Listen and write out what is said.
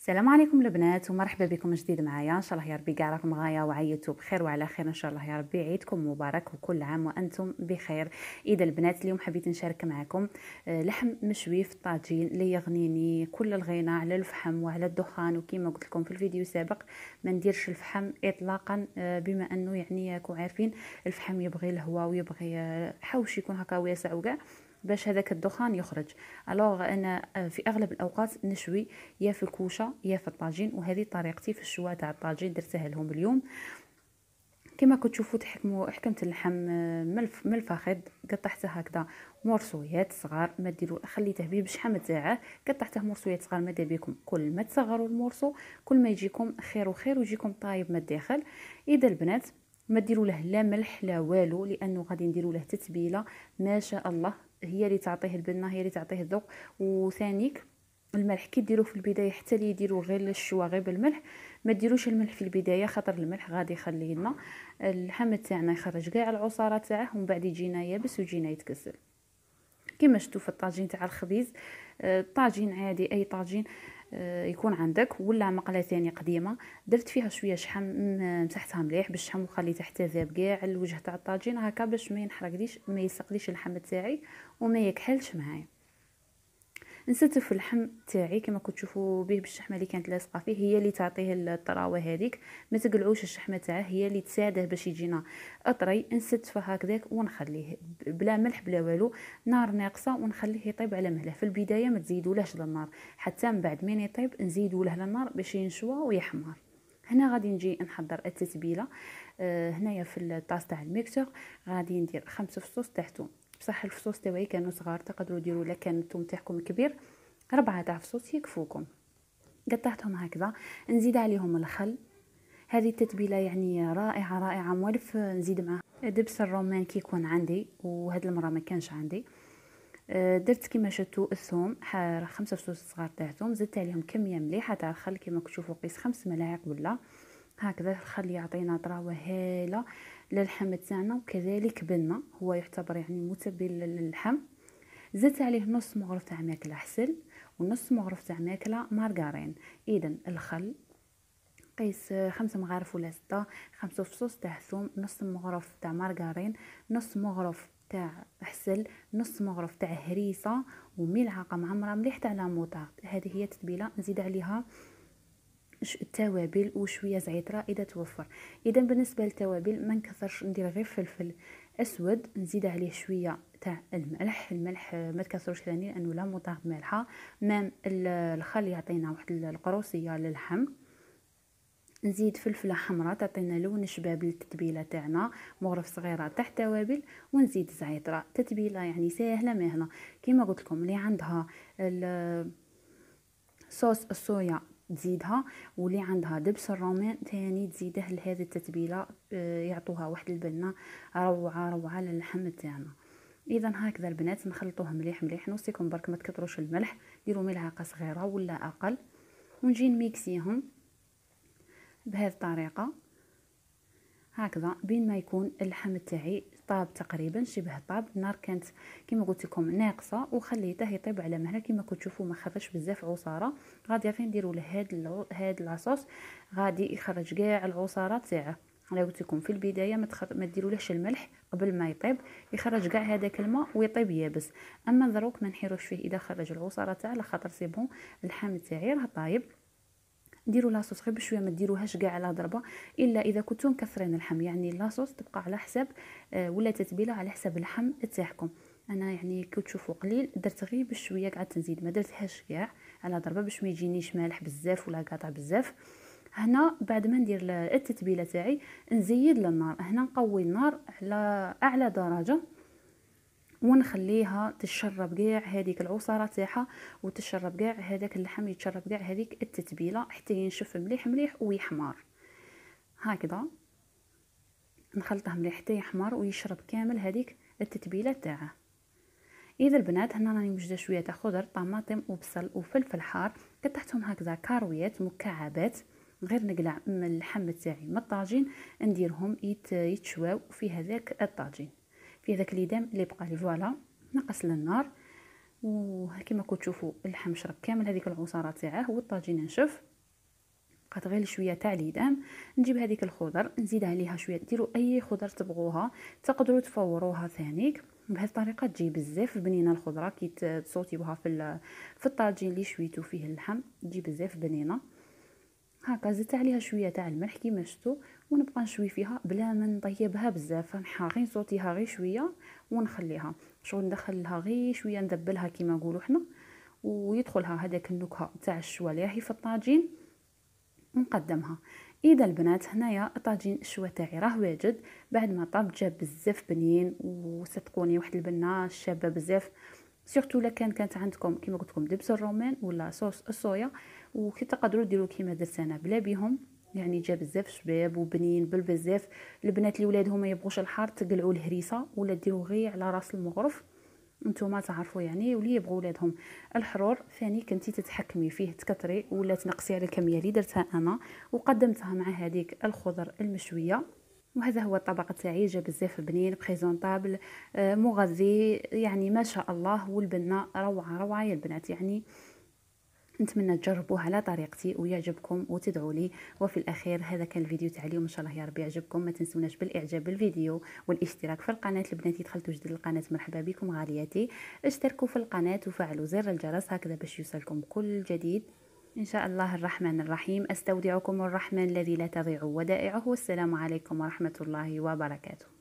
السلام عليكم البنات ومرحبا بكم جديد معايا ان شاء الله يا ربي كاع راكم غايه وعيتوا بخير وعلى خير ان شاء الله يا ربي عيدكم مبارك وكل عام وانتم بخير اذا البنات اليوم حبيت نشارك معكم آه، لحم مشوي في الطاجين اللي يغنيني كل الغنى على الفحم وعلى الدخان وكما قلت لكم في الفيديو السابق ما نديرش الفحم اطلاقا آه، بما انه يعني راكم عارفين الفحم يبغي الهواء ويبغي آه، حوش يكون هكا واسع وكاع باش هذاك الدخان يخرج الوغ انا آه، في اغلب الاوقات نشوي يا في الكوشه يا في الطاجين وهذه طريقتي في الشواء تاع الطاجين درتها لهم اليوم كما كنت تشوفوا تحكموا حكمت اللحم آه، من الفخذ قطعته هكذا مرسويات صغار ما ديروا خليته بيه بشحم تاعه قطعته مرسويات صغار مادا بكم كل ما تصغروا المرسو كل ما يجيكم خير وخير ويجيكم طايب ما الداخل اذا البنات ما ديروا له لا ملح لا والو لانه غادي نديروا له تتبيله ما شاء الله هي اللي تعطيه البنه هي اللي تعطيه الذوق وثانيك الملح كي ديروه في البدايه حتى اللي يديروا غير الشوا غير بالملح ما ديروش الملح في البدايه خاطر الملح غادي يخلي لنا اللحم تاعنا يخرج كاع العصاره تاعه ومن بعد يجينا يابس ويجينا يتكسل كما شفتوا في الطاجين تاع الخبيز الطاجين آه، عادي اي طاجين يكون عندك ولا مقله ثانيه قديمه درت فيها شويه شحم مسحتها مليح بالشحم وخليتها حتى ذاب كاع الوجه تاع الطاجين هكا باش ما ينحرقليش ما يسقليش اللحم تاعي وما يكحلش معايا نستف اللحم تاعي كما كنت تشوفوا به بالشحمه اللي كانت لاصقه فيه هي اللي تعطيه الطراوه هذيك ما تقلعوش الشحمه تاعه هي اللي تساعده باش يجينا اطري نستفه هكذاك ونخليه بلا ملح بلا والو نار ناقصه ونخليه يطيب على مهله في البدايه ما تزيدولهش للنار حتى من بعد من يطيب نزيدوله للنار باش ينشوى ويحمر هنا غادي نجي نحضر التتبيله آه، هنايا في الطاس تاع الميكسور غادي ندير خمسة فصوص تاع ثوم بصح الفصوص تاعي كانوا صغار تقدروا ديروا لا كان الثوم تاعكم كبير ربعة تاع فصوص يكفوكم قطعتهم هكذا نزيد عليهم الخل هذه التتبيله يعني رائعه رائعه مولف نزيد معها دبس الرومان كي يكون عندي وهاد المره ما كانش عندي أه، درت كيما شفتوا الثوم خمسة فصوص صغار تاع ثوم زدت عليهم كميه مليحه تاع الخل كيما تشوفوا قيس خمس ملاعق ولا هكذا الخل يعطينا طراوه هايله للحم تاعنا وكذلك بنه هو يعتبر يعني متبل للحم زدت عليه نص مغرف تاع ماكله حسل ونص مغرف تاع ماكله مارغارين اذا الخل قيس خمسة مغارف ولا ستة خمسة فصوص تاع ثوم نص مغرف تاع مارغارين نص مغرف تاع حسل نص مغرف تاع هريسه وملعقه معمره مليح تاع لاموطارد هذه هي التتبيله نزيد عليها التوابل وشويه زعتر اذا توفر اذا بالنسبه للتوابل ما نكثرش ندير غير فلفل اسود نزيد عليه شويه تاع الملح الملح ما تكثروش ثاني لانه لا مطاه مالحه مام الخل يعطينا واحد القروصيه للحم نزيد فلفله حمراء تعطينا لون شباب للتتبيله تاعنا مغرف صغيره تاع التوابل ونزيد زعتر تتبيله يعني ساهله مهله كيما قلت لكم اللي عندها صوص الصويا تزيدها واللي عندها دبس الرومان تاني تزيده لهذه التتبيله آه، يعطوها واحد البنه روعه روعه للحم تاعنا اذا هكذا البنات نخلطوه مليح مليح نوصيكم برك ما تكثروش الملح ديروا ملعقه صغيره ولا اقل ونجي نميكسيهم بهذه الطريقه هكذا بين ما يكون اللحم تاعي طاب تقريبا شبه طاب النار كانت كما قلت لكم ناقصه وخليته يطيب على مهله كما كتشوفوا ما خرجش بزاف عصاره غادي فين نديروا له هاد هاد لاصوص غادي يخرج كاع العصاره تاعه انا قلت لكم في البدايه ما, تخر... ما ديرولهش الملح قبل ما يطيب يخرج كاع هذاك الماء ويطيب يابس اما دروك ما نحيروش فيه اذا خرج العصاره تاعه على خاطر سي بون اللحم تاعي راه طايب ديروا لاصوص غير بشويه ما ديروهاش كاع على ضربه الا اذا كنتو مكثرين اللحم يعني لاصوص تبقى على حساب آه، ولا تتبيله على حساب اللحم تاعكم انا يعني كي تشوفوا قليل درت غير بشويه قعدت نزيد ما درتهاش كاع على ضربه باش ما يجينيش مالح بزاف ولا قاطع بزاف هنا بعد ما ندير التتبيله تاعي نزيد للنار هنا نقوي النار على اعلى درجه ونخليها تشرب كاع هذيك العصاره تاعها وتشرب كاع هذاك اللحم يتشرب كاع هذيك التتبيله حتى ينشف مليح مليح ويحمر هكذا نخلطه مليح حتى يحمر ويشرب كامل هذيك التتبيله تاعه اذا البنات هنا راني موجده شويه تاع خضر طماطم وبصل وفلفل حار قطعتهم هكذا كارويات مكعبات غير نقلع من اللحم تاعي من الطاجين نديرهم يتشواو في هذاك الطاجين في داك ليدام اللي بقى لي فوالا نقص للنار وكما كنتو تشوفوا اللحم شرب كامل هذيك العصاره تاعه والطاجين نشف بقات غير شويه تاع ليدام نجيب هذيك الخضر نزيد عليها شويه ديروا اي خضر تبغوها تقدروا تفوروها ثانيك بهذه الطريقه تجي بزاف بنينه الخضره كي تصوتيوها في في الطاجين اللي شويتو فيه اللحم تجي بزاف بنينه هكا زدت عليها شويه تاع الملح كيما شفتوا ونبقى نشوي فيها بلا ما نطيبها بزاف نحا غير نصوتيها غير شويه ونخليها شغل ندخلها غير شويه ندبلها كيما نقولوا حنا ويدخلها هذاك النكهه تاع الشوالاحي في الطاجين ونقدمها اذا البنات هنايا الطاجين الشوا تاعي راه واجد بعد ما طاب جاب بزاف بنين وصدقوني واحد البنه شابه بزاف سيرتو الا كان كانت عندكم كما قلت لكم دبس الرومان ولا صوص الصويا وكي تقدروا ديروا كيما درت انا بلا بيهم يعني جا بزاف شباب وبنين بل بزاف البنات اللي ولادهم ما يبغوش الحار تقلعوا الهريسه ولا ديروا غير على راس المغرف نتوما تعرفوا يعني واللي يبغوا ولادهم الحرور ثاني كنتي تتحكمي فيه تكتري ولا تنقصي على الكميه اللي درتها انا وقدمتها مع هذيك الخضر المشويه وهذا هو الطبق تاعي جا بزاف بنين بريزونطابل آه، مغذي يعني ما شاء الله والبنه روعه روعه يا البنات يعني نتمنى تجربوه على طريقتي ويعجبكم وتدعوا لي وفي الاخير هذا كان الفيديو تاع اليوم ان شاء الله يا ربي يعجبكم ما تنسوناش بالاعجاب بالفيديو والاشتراك في القناه البنات دخلتوا جديد القناه مرحبا بكم غالياتي اشتركوا في القناه وفعلوا زر الجرس هكذا باش يوصلكم كل جديد إن شاء الله الرحمن الرحيم أستودعكم الرحمن الذي لا تضيع ودائعه والسلام عليكم ورحمة الله وبركاته